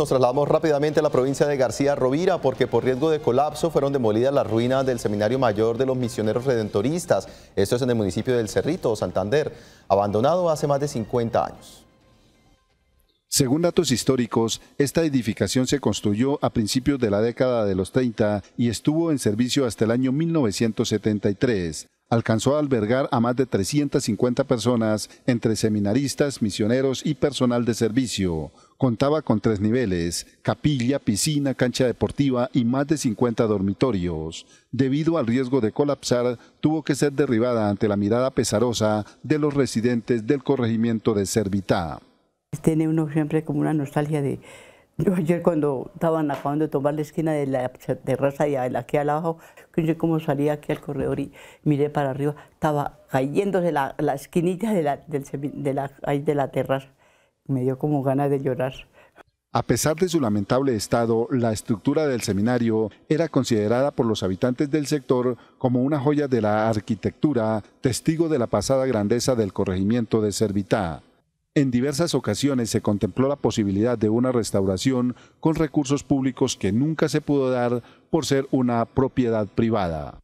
Nos trasladamos rápidamente a la provincia de García Rovira porque por riesgo de colapso fueron demolidas las ruinas del Seminario Mayor de los Misioneros Redentoristas. Esto es en el municipio del Cerrito, Santander, abandonado hace más de 50 años. Según datos históricos, esta edificación se construyó a principios de la década de los 30 y estuvo en servicio hasta el año 1973 alcanzó a albergar a más de 350 personas entre seminaristas, misioneros y personal de servicio. Contaba con tres niveles, capilla, piscina, cancha deportiva y más de 50 dormitorios. Debido al riesgo de colapsar, tuvo que ser derribada ante la mirada pesarosa de los residentes del corregimiento de Servitá. Tiene uno siempre como una nostalgia de yo ayer cuando estaban acabando de tomar la esquina de la terraza y aquí al abajo, yo como salí aquí al corredor y miré para arriba, estaba cayéndose la, la esquinita de la, del, de, la, de la terraza. Me dio como ganas de llorar. A pesar de su lamentable estado, la estructura del seminario era considerada por los habitantes del sector como una joya de la arquitectura, testigo de la pasada grandeza del corregimiento de Servitá. En diversas ocasiones se contempló la posibilidad de una restauración con recursos públicos que nunca se pudo dar por ser una propiedad privada.